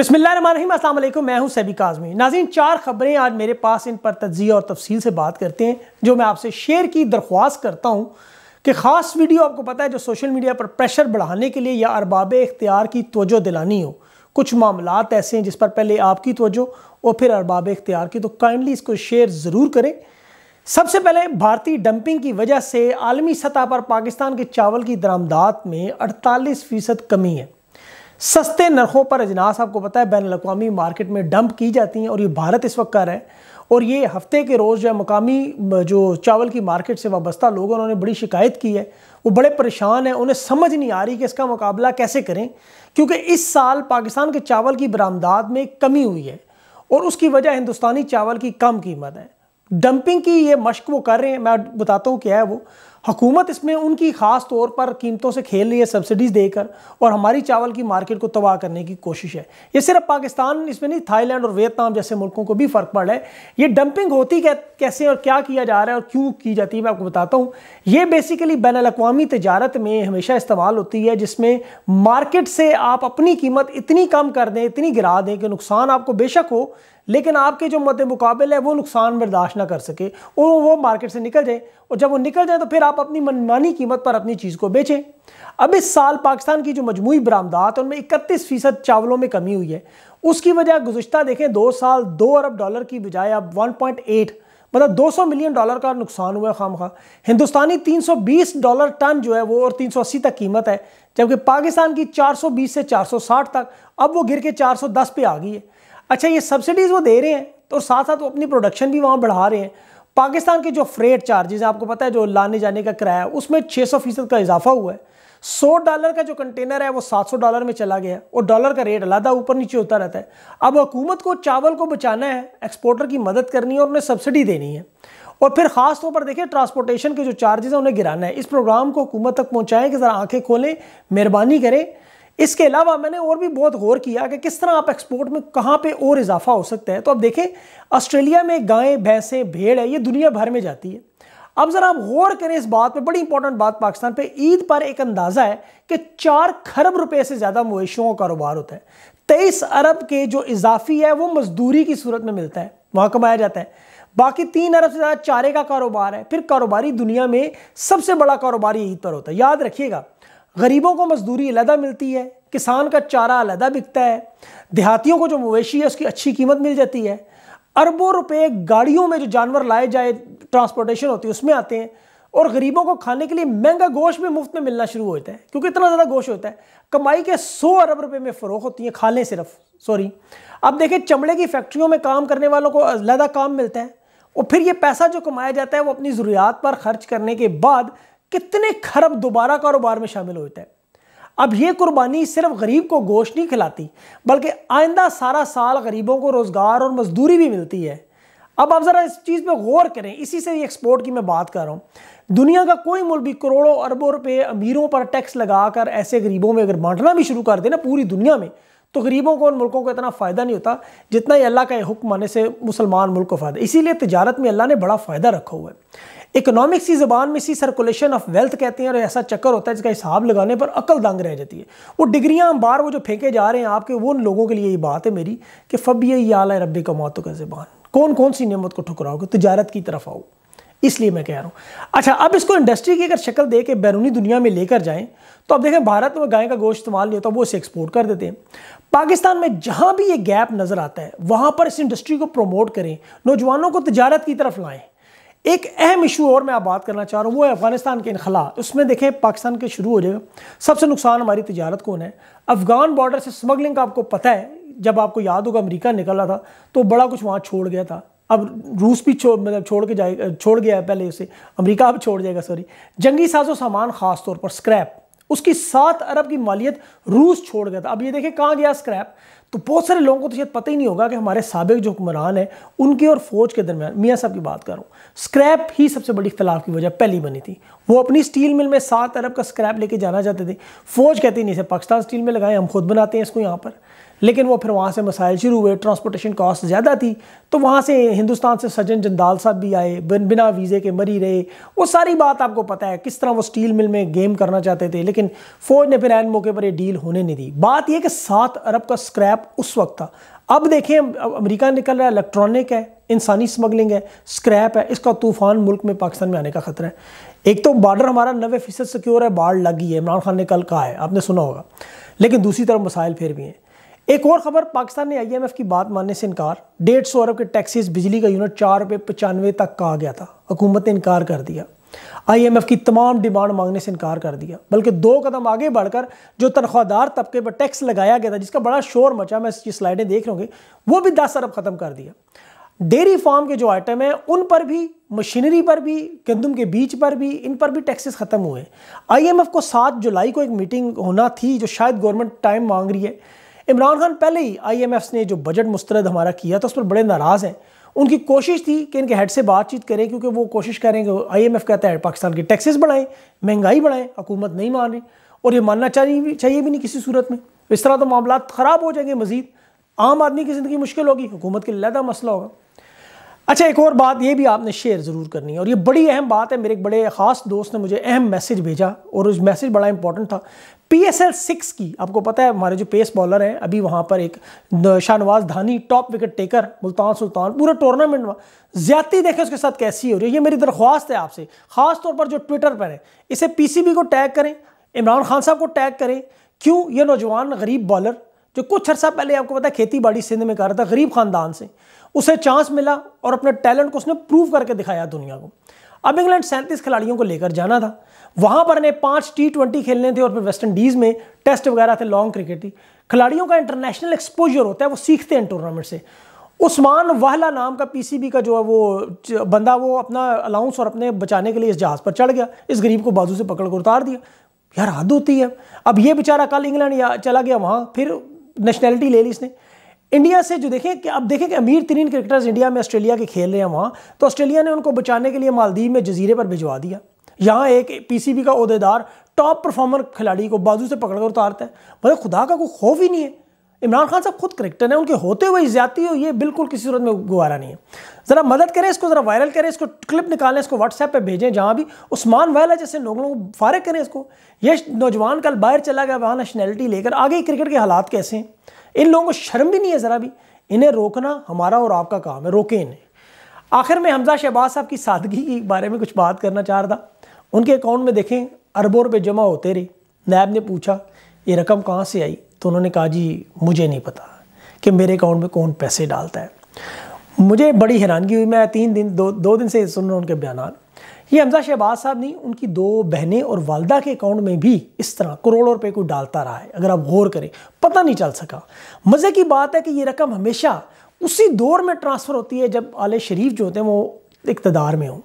बसमिल मैं हूं सैबी काजमी नाजीन चार ख़बरें आज मेरे पास इन पर तज्ज़िया और तफसील से बात करते हैं जो मैं आपसे शेयर की दरख्वास्त करता हूं कि ख़ास वीडियो आपको पता है जो सोशल मीडिया पर प्रेशर बढ़ाने के लिए या अरबाब इख्तियार की तोजो दिलानी हो कुछ मामला ऐसे हैं जिस पर पहले आपकी तोजो और फिर अरबाब इख्तियार की तो काइंडली इसको शेयर ज़रूर करें सबसे पहले भारतीय डंपिंग की वजह से आलमी सतह पर पाकिस्तान के चावल की दरामदात में अड़तालीस फ़ीसद कमी है सस्ते नरखों पर अजनास आपको पता है बैन अवी मार्केट में डंप की जाती हैं और ये भारत इस वक्त कर रहा है और ये हफ्ते के रोज़ जो है मकामी जो चावल की मार्केट से वाबस्ता लोग उन्होंने बड़ी शिकायत की है वो बड़े परेशान हैं उन्हें समझ नहीं आ रही कि इसका मुकाबला कैसे करें क्योंकि इस साल पाकिस्तान के चावल की बरामदाद में कमी हुई है और उसकी वजह हिंदुस्तानी चावल की कम कीमत है डंपिंग की ये मश्क वो कर रहे हैं मैं बताता हूँ क्या है वो हुकूमत इसमें उनकी ख़ास तौर पर कीमतों से खेल रही है सब्सिडीज़ देकर और हमारी चावल की मार्केट को तबाह करने की कोशिश है ये सिर्फ पाकिस्तान इसमें नहीं थाईलैंड और वियतनाम जैसे मुल्कों को भी फ़र्क पड़ रहा है ये डंपिंग होती कैसे और क्या किया जा रहा है और क्यों की जाती है मैं आपको बताता हूँ ये बेसिकली बैन अवी तजारत में हमेशा इस्तेमाल होती है जिसमें मार्केट से आप अपनी कीमत इतनी कम कर दें इतनी गिरा दें कि नुकसान आपको बेशक हो लेकिन आपके जो मद मुकाबले है वो नुकसान बर्दाश्त ना कर सके और वो मार्केट से निकल जाए और जब वो निकल जाए तो फिर आप अपनी मनमानी कीमत पर अपनी चीज़ को बेचें अब इस साल पाकिस्तान की जो मजमू बरामदात उनमें इकतीस फीसद चावलों में कमी हुई है उसकी वजह गुजशत देखें दो साल दो अरब डॉलर की बजाय अब वन पॉइंट एट मतलब 200 मिलियन डॉलर का नुकसान हुआ है खाम खा हिंदुस्तानी 320 डॉलर टन जो है वो और 380 तक कीमत है जबकि पाकिस्तान की 420 से 460 तक अब वो गिर के 410 पे आ गई है अच्छा ये सब्सिडीज़ वो दे रहे हैं तो साथ साथ वो अपनी प्रोडक्शन भी वहाँ बढ़ा रहे हैं पाकिस्तान के जो फ्रेट चार्जेज़ आपको पता है जो लाने जाने का किराया उसमें छः सौ फीसद का इजाफा हुआ है सौ डॉलर का जो कंटेनर है वो सात सौ डॉलर में चला गया और डॉलर का रेट अलहदा ऊपर नीचे होता रहता है अब हुकूमत को चावल को बचाना है एक्सपोर्टर की मदद करनी है और उन्हें सब्सिडी देनी है और फिर ख़ास तौर पर देखिए ट्रांसपोर्टेशन के जो चार्जेस हैं उन्हें गिराना है इस प्रोग्राम को हुकूमत तक पहुँचाएँ कि ज़रा आँखें खोलें मेहरबानी करें इसके अलावा मैंने और भी बहुत गौर किया कि किस तरह आप एक्सपोर्ट में कहाँ पे और इजाफा हो सकता है तो अब देखें ऑस्ट्रेलिया में गायें भैंसें भेड़ है ये दुनिया भर में जाती है अब ज़रा आप गौर करें इस बात पे बड़ी इंपॉर्टेंट बात पाकिस्तान पे ईद पर एक अंदाज़ा है कि चार खरब रुपए से ज़्यादा मवेशियों का कारोबार होता है तेईस अरब के जो इजाफी है वो मजदूरी की सूरत में मिलता है वहाँ कमाया जाता है बाकी तीन अरब से ज़्यादा चारे का कारोबार है फिर कारोबारी दुनिया में सबसे बड़ा कारोबारी ईद पर होता है याद रखिएगा गरीबों को मजदूरी अलहदा मिलती है किसान का चारा अलहदा बिकता है देहातियों को जो मवेशी है उसकी अच्छी कीमत मिल जाती है अरबों रुपए गाड़ियों में जो जानवर लाए जाए ट्रांसपोर्टेशन होती है उसमें आते हैं और गरीबों को खाने के लिए महंगा गोश्त भी मुफ्त में मिलना शुरू होता है क्योंकि इतना ज़्यादा गोश्त होता है कमाई के सौ अरब रुपए में फ़रोख होती है लें सिर्फ सॉरी अब देखें चमड़े की फैक्ट्रियों में काम करने वालों को अलहदा काम मिलता है और फिर ये पैसा जो कमाया जाता है वो अपनी ज़रूरियात पर खर्च करने के बाद कितने खरब दोबारा कारोबार में शामिल होते है अब ये कुर्बानी सिर्फ गरीब को गोश्त नहीं खिलाती बल्कि आइंदा सारा साल गरीबों को रोज़गार और मजदूरी भी मिलती है अब आप ज़रा इस चीज़ पर गौर करें इसी से एक्सपोर्ट की मैं बात कर रहा हूँ दुनिया का कोई मुल्क भी करोड़ों अरबों रुपए अमीरों पर टैक्स लगाकर ऐसे गरीबों में अगर बांटना भी शुरू कर दे ना पूरी दुनिया में तो गरीबों को उन मुल्कों को इतना फ़ायदा नहीं होता जितना ही अल्लाह का हुक्म आने से मुसलमान मुल्क को फ़ायदा इसीलिए तजारत में अल्लाह ने बड़ा फ़ायदा रखा हुआ है इकोनॉमिक्स की ज़बान में इसी सर्कुलेशन ऑफ वेल्थ कहते हैं और ऐसा चक्कर होता है जिसका हिसाब लगाने पर अकल दंग रह जाती है वो डिग्रियाँ बार वो जो फेंके जा रहे हैं आपके वो उन लोगों के लिए ये बात है मेरी कि फ़बिय आला रब कमातों का ज़बान कौन कौन सी नियमत को ठुकराओगे तजारत की तरफ आओ इसलिए मैं कह रहा हूँ अच्छा अब इसको इंडस्ट्री की अगर शक्ल दे के बैरूनी दुनिया में लेकर जाएँ तो आप देखें भारत में गाय का गोश्त इस्तेमाल नहीं होता वो इसे एक्सपोर्ट कर देते हैं पाकिस्तान में जहाँ भी ये गैप नज़र आता है वहाँ पर इस इंडस्ट्री को प्रमोट करें नौजवानों को तजारत की तरफ लाएँ एक अहम इशू और मैं आप बात करना चाह रहा हूँ वो है अफगानिस्तान के इनखला उसमें देखें पाकिस्तान के शुरू हो जाएगा सबसे नुकसान हमारी तजारत कौन है अफगान बॉर्डर से स्मगलिंग का आपको पता है जब आपको याद होगा अमरीका निकल रहा था तो बड़ा कुछ वहाँ छोड़ गया था अब रूस भी छो मतलब छोड़ के जाए छोड़ गया है पहले उसे अमेरिका अब छोड़ जाएगा सॉरी जंगी साजो सामान ख़ास तौर पर स्क्रैप उसकी सात अरब की मालियत रूस छोड़ गया था अब ये देखें कहाँ गया स्क्रैप तो बहुत सारे लोगों को तो शायद पता ही नहीं होगा कि हमारे सबक जो हुक्मरान हैं उनके और फौज के दरमियान मियाँ साहब की बात करूँ स्क्रैप ही सबसे बड़ी इख्तलाफ की वजह पहली बनी थी वो अपनी स्टील मिल में सात अरब का स्क्रैप लेके जाना चाहते थे फौज कहती नहीं इसे पाकिस्तान स्टील में लगाएं हम खुद बनाते हैं इसको यहाँ पर लेकिन वो फिर वहाँ से मसाइल शुरू हुए ट्रांसपोर्टेशन कॉस्ट ज़्यादा थी तो वहाँ से हिंदुस्तान से सज्जन जंदाल साहब भी आए बिन बिना वीज़े के मरी रहे वो सारी बात आपको पता है किस तरह वो स्टील मिल में गेम करना चाहते थे लेकिन फ़ौज ने फिर एन मौके पर ये डील होने नहीं दी बात यह कि सात अरब का स्क्रैप गैप उस वक्त था अब देखें अमेरिका निकल रहा है इलेक्ट्रॉनिक है इंसानी स्मगलिंग है स्क्रैप है इसका तूफान मुल्क में पाकिस्तान में आने का खतरा है एक तो बॉर्डर हमारा नबे फीसद सिक्योर है बाढ़ लगी है इमरान खान ने कल कहा है आपने सुना होगा लेकिन दूसरी तरफ मसाइल फिर भी हैं एक और खबर पाकिस्तान ने आईएमएफ की बात मानने से इनकार डेढ़ सौ अरब के टैक्सीज बिजली का यूनिट चार रुपये पचानवे तक कहा गया था हुकूमत ने इनकार कर दिया आईएमएफ की तमाम डिमांड मांगने से इनकार कर दिया बल्कि दो कदम आगे बढ़कर जो तनख्वाहदार तबके पर टैक्स लगाया गया था जिसका बड़ा शोर मचा मैं इसकी स्लाइडें देख रहे होंगे वो भी दस अरब ख़त्म कर दिया डेयरी फार्म के जो आइटम हैं उन पर भी मशीनरी पर भी गंदम के बीच पर भी इन पर भी टैक्सेस ख़त्म हुए आईएमएफ को सात जुलाई को एक मीटिंग होना थी जो शायद गवर्नमेंट टाइम मांग रही है इमरान खान पहले ही आईएमएफ ने जो बजट मुस्तरद हमारा किया था उस पर बड़े नाराज़ हैं उनकी कोशिश थी कि इनके हेड से बातचीत करें क्योंकि वो कोशिश करें कि एफ कहता है पाकिस्तान के टैक्सेस बढ़ाएं महंगाई बढ़ाएं हुकूमत नहीं मान रही और ये मानना चाहिए चाहिए भी नहीं किसी सूरत में इस तरह तो मामला ख़राब हो जाएंगे मज़ीद आम आदमी की ज़िंदगी मुश्किल होगी हुकूमत के लहदा मसला होगा अच्छा एक और बात ये भी आपने शेयर ज़रूर करनी है और ये बड़ी अहम बात है मेरे एक बड़े ख़ास दोस्त ने मुझे अहम मैसेज भेजा और उस मैसेज बड़ा इंपॉर्टेंट था पी एस एल सिक्स की आपको पता है हमारे जो पेस बॉलर हैं अभी वहाँ पर एक Shahnawaz Dhani top wicket taker Multan Sultan पूरा टूर्नामेंट में ज्यादा देखें उसके साथ कैसी हो रही है ये मेरी दरख्वास्त है आपसे ख़ास तौर पर जो ट्विटर पर है इसे पी सी बी को टैग करें इमरान खान साहब को टैग करें क्यों ये नौजवान गरीब बॉलर जो कुछ अर्सा पहले आपको पता है खेती बाड़ी सिंध में कर रहा था गरीब ख़ानदान से उसे चांस मिला और अपने टैलेंट को उसने प्रूव करके दिखाया दुनिया को अब इंग्लैंड सैंतीस खिलाड़ियों को लेकर जाना था वहां पर ने पांच टी ट्वेंटी खेलने थे और फिर वेस्ट इंडीज़ में टेस्ट वगैरह थे लॉन्ग क्रिकेट थी खिलाड़ियों का इंटरनेशनल एक्सपोजर होता है वो सीखते हैं टूर्नामेंट से उस्मान वाहला नाम का पीसीबी का जो है वो बंदा वो अपना अलाउंस और अपने बचाने के लिए इस जहाज़ पर चढ़ गया इस गरीब को बाजू से पकड़ कर उतार दिया यार हद होती है अब ये बेचारा कल इंग्लैंड या चला गया वहाँ फिर नेशनैलिटी ले ली इसने इंडिया से जो देखें कि अब देखें कि अमीर तरीन क्रिकेटर्स इंडिया में ऑस्ट्रेलिया के खेल रहे हैं वहाँ तो ऑस्ट्रेलिया ने उनको बचाने के लिए मालदीव में जजीरे पर भिजवा दिया यहाँ एक पीसीबी का अहदेदार टॉप परफॉर्मर खिलाड़ी को बाजू से पकड़कर उतारता है मतलब खुदा का कोई खौफ ही नहीं है इमरान खान साहब खुद करेक्टर हैं उनके होते हुए ज्यादा हो ये बिल्कुल किसी सूरत में गुवारा नहीं है ज़रा मदद करें इसको ज़रा वायरल करें इसको क्लिप निकालें इसको व्हाट्सएप पे भेजें जहाँ भी उस्मान वाला जैसे लोगों को फारग करें इसको ये नौजवान कल बाहर चला गया वहाँ नेशनैलिटी लेकर आगे क्रिकेट के हालात कैसे हैं इन लोगों को शर्म भी नहीं है ज़रा भी इन्हें रोकना हमारा और आपका काम है रोके इन्हें आखिर में हमजा शहबाज साहब की सादगी के बारे में कुछ बात करना चाह रहा था उनके अकाउंट में देखें अरबों रुपये जमा होते रहे नैब ने पूछा ये रकम कहाँ से आई तो उन्होंने कहा जी मुझे नहीं पता कि मेरे अकाउंट में कौन पैसे डालता है मुझे बड़ी हैरानगी हुई मैं तीन दिन दो दो दिन से सुन रहा हूँ उनके बयान ये हमजा शहबाज साहब नहीं उनकी दो बहनें और वालदा के अकाउंट में भी इस तरह करोड़ों रुपये को डालता रहा है अगर आप गौर करें पता नहीं चल सका मज़े की बात है कि ये रकम हमेशा उसी दौर में ट्रांसफ़र होती है जब आले शरीफ जो होते हैं वो इकतदार में हों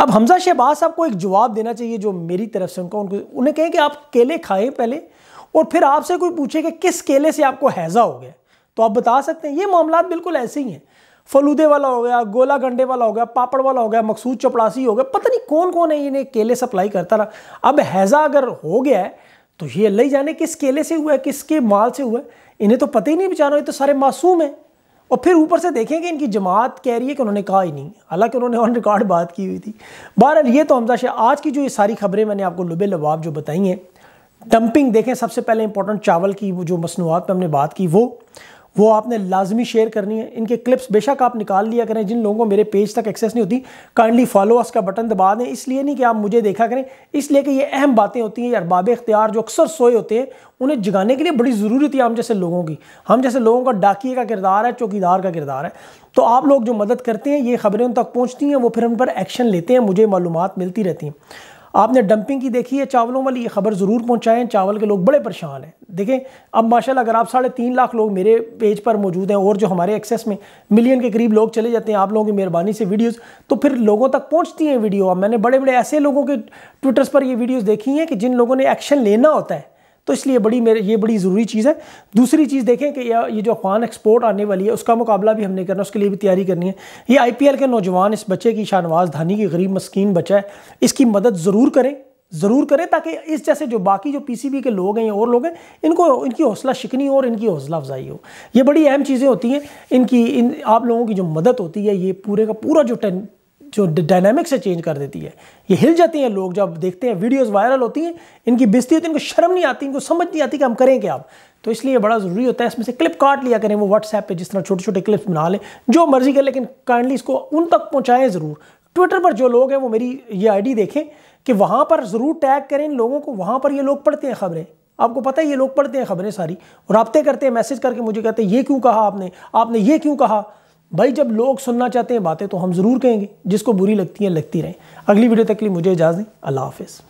अब हमजा शहबाज साहब को एक जवाब देना चाहिए जो मेरी तरफ से उनका उनको उन्हें कहें कि आप केले खाएं पहले और फिर आपसे कोई पूछे कि किस केले से आपको हैज़ा हो गया तो आप बता सकते हैं ये मामला बिल्कुल ऐसे ही हैं फलूदे वाला हो गया गोला गंडे वाला हो गया पापड़ वाला हो गया मकसूद चपड़ासी हो गया पता नहीं कौन कौन है इन्हें केले सप्लाई करता रहा अब हैज़ा अगर हो गया है तो ये ले जाने किस केले से हुआ है किसके माल से हुआ है इन्हें तो पता ही नहीं बेचारा ये तो सारे मासूम हैं और फिर ऊपर से देखेंगे इनकी जमात कह रही है कि उन्होंने कहा ही नहीं हालांकि उन्होंने ऑन रिकॉर्ड बात की हुई थी बहरहाल ये तो हमजा शाह आज की जो ये सारी खबरें मैंने आपको लुबे लबाब जो बताई हैं डंपिंग देखें सबसे पहले इंपॉर्टेंट चावल की वो जो मसनूआत पर हमने बात की वो वो आपने लाजमी शेयर करनी है इनके क्लिप्स बेशक आप निकाल लिया करें जिन लोगों को मेरे पेज तक एक्सेस नहीं होती काइंडली फॉलो अस का बटन दबा दें इसलिए नहीं कि आप मुझे देखा करें इसलिए कि ये अहम बातें होती हैं अरबाब इख्तियार जो अक्सर सोए होते हैं उन्हें जगाने के लिए बड़ी ज़रूरत है हम जैसे लोगों की हम जैसे लोगों का डाकिए का किरदार है चौकीदार का किरदार है तो आप लोग जो मदद करते हैं ये खबरें उन तक पहुँचती हैं वो फिर उन पर एक्शन लेते हैं मुझे मालूम मिलती रहती हैं आपने डंपिंग की देखी है चावलों वाली ये खबर ज़रूर पहुंचाएं चावल के लोग बड़े परेशान हैं देखें अब माशाल्लाह अगर आप साढ़े तीन लाख लोग मेरे पेज पर मौजूद हैं और जो हमारे एक्सेस में मिलियन के करीब लोग चले जाते हैं आप लोगों की मेहरबानी से वीडियोस तो फिर लोगों तक पहुँचती हैं वीडियो अब मैंने बड़े बड़े ऐसे लोगों के ट्विटर्स पर ये वीडियोज़ देखी हैं कि जिन लोगों ने एक्शन लेना होता है तो इसलिए बड़ी मेरे ये बड़ी ज़रूरी चीज़ है दूसरी चीज़ देखें कि ये जो अफगान एक्सपोर्ट आने वाली है उसका मुकाबला भी हमने करना उसके लिए भी तैयारी करनी है ये आई के नौजवान इस बच्चे की शाहनवाज धानी की गरीब मस्किन बच्चा है इसकी मदद ज़रूर करें ज़रूर करें ताकि इस जैसे जो बाकी जो पीसीबी के लोग हैं और लोग हैं इनको इनकी हौसला शिकनी हो और इनकी हौसला अफजाई हो ये बड़ी अहम चीज़ें होती हैं इनकी इन आप लोगों की जो मदद होती है ये पूरे का पूरा जो टेन जो डायनामिक्स है चेंज कर देती है ये हिल जाती हैं लोग जब देखते हैं वीडियोस वायरल होती हैं इनकी बिजती होती है इनको शर्म नहीं आती इनको समझ नहीं आती कि हम करें क्या आप तो इसलिए बड़ा ज़रूरी होता है इसमें से क्लिप काट लिया करें वो व्हाट्सएप पे जिस तरह छोटे छोटे क्लिप्स बना लें जो मर्जी करें लेकिन काइंडली इसको उन तक पहुँचाएँ ज़रूर ट्विटर पर जो लोग हैं वो मेरी ये आई देखें कि वहाँ पर ज़रूर टैग करें इन लोगों को वहाँ पर ये लोग पढ़ते हैं खबरें आपको पता है ये लोग पढ़ते हैं खबरें सारी और रबते करते हैं मैसेज करके मुझे कहते हैं ये क्यों कहा आपने आपने ये क्यों कहा भाई जब लोग सुनना चाहते हैं बातें तो हम ज़रूर कहेंगे जिसको बुरी लगती हैं लगती रहें अगली वीडियो तक के लिए मुझे इजाज़ दें अल्लाह हाफिज़